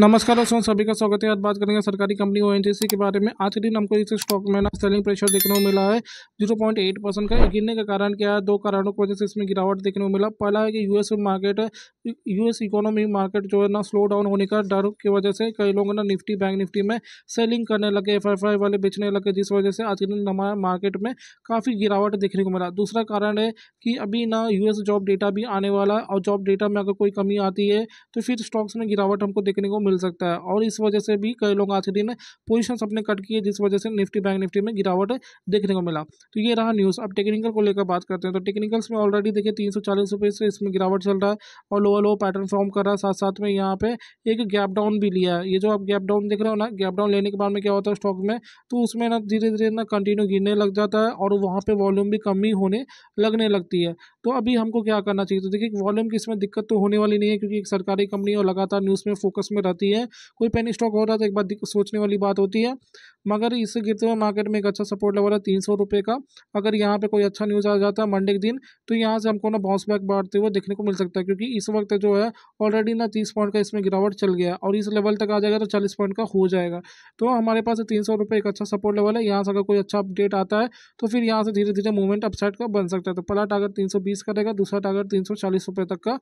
नमस्कार दोस्तों सभी का स्वागत है आज बात करेंगे सरकारी कंपनी ओ के बारे में आज के दिन हमको इस स्टॉक में ना सेलिंग प्रेशर देखने को मिला है 0.8 परसेंट का गिरने का कारण क्या है दो कारणों की वजह से इसमें गिरावट देखने को मिला पहला है कि US market US economy market जो है ना स्लो डाउन होने का डर की वजह से कई लोग ना निफ्टी बैंक निफ्टी में सेलिंग करने लगे एफ वाले बेचने लगे जिस वजह से आज के दिन हमारे मार्केट में काफ़ी गिरावट देखने को मिला दूसरा कारण है कि अभी ना यूएस जॉब डेटा भी आने वाला है और जॉब डेटा में अगर कोई कमी आती है तो फिर स्टॉक्स में गिरावट हमको देखने को मिल सकता है और इस वजह से भी कई लोग आज के दिन पोजिशन अपने कट किए जिस वजह से निफ्टी बैंक निफ्टी में गिरावट देखने को मिला तो ये रहा न्यूज़ अब टेक्निकल को लेकर बात करते हैं तो टेक्निकल्स में ऑलरेडी देखिए तीन सौ चालीस रुपये से इसमें गिरावट चल रहा है और लोअर डबल पैटर्न फॉर्म कर रहा है साथ साथ में यहाँ पे एक गैप डाउन भी लिया है ये जो आप गैप डाउन देख रहे हो ना गैप डाउन लेने के बाद में क्या होता है स्टॉक में तो उसमें ना धीरे धीरे ना कंटिन्यू गिरने लग जाता है और वहाँ पर वॉल्यूम भी कमी होने लगने लगती है तो अभी हमको क्या करना चाहिए तो देखिए वॉल्यूम की इसमें दिक्कत तो होने वाली नहीं है क्योंकि एक सरकारी कंपनी और लगातार न्यूज़ में फोकस में रहती है कोई पेनी स्टॉक हो रहा है तो एक बार सोचने वाली बात होती है मगर इस गिरते हुए मार्केट में एक अच्छा सपोर्ट लेवल है तीन सौ रुपये का अगर यहाँ पे कोई अच्छा न्यूज़ आ जाता है मंडे के दिन तो यहाँ से हमको ना बाउंस बैक बांटते हुए देखने को मिल सकता है क्योंकि इस वक्त जो है ऑलरेडी ना तीस पॉइंट का इसमें गिरावट चल गया और इस लेवल तक आ जाएगा तो चालीस पॉइंट का हो जाएगा तो हमारे पास तीन सौ रुपये एक अच्छा सपोर्ट लेवल है यहाँ से अगर कोई अच्छा अपडेट आता है तो फिर यहाँ से धीरे धीरे मूवमेंट अपसाइड का बन सकता है तो पहला टारगेट तीन सौ बीस का रहेगा दूसरा टारगेट तीन सौ चालीस रुपये तक का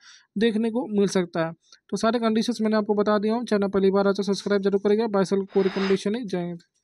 देखने को मिल सकता है तो सारे कंडीशन मैंने आपको बता दिया हूँ चैनल पहली बार अच्छा सब्सक्राइब तो जरूर करेगा बाइसल कोई कंडीशन ही जाएंगे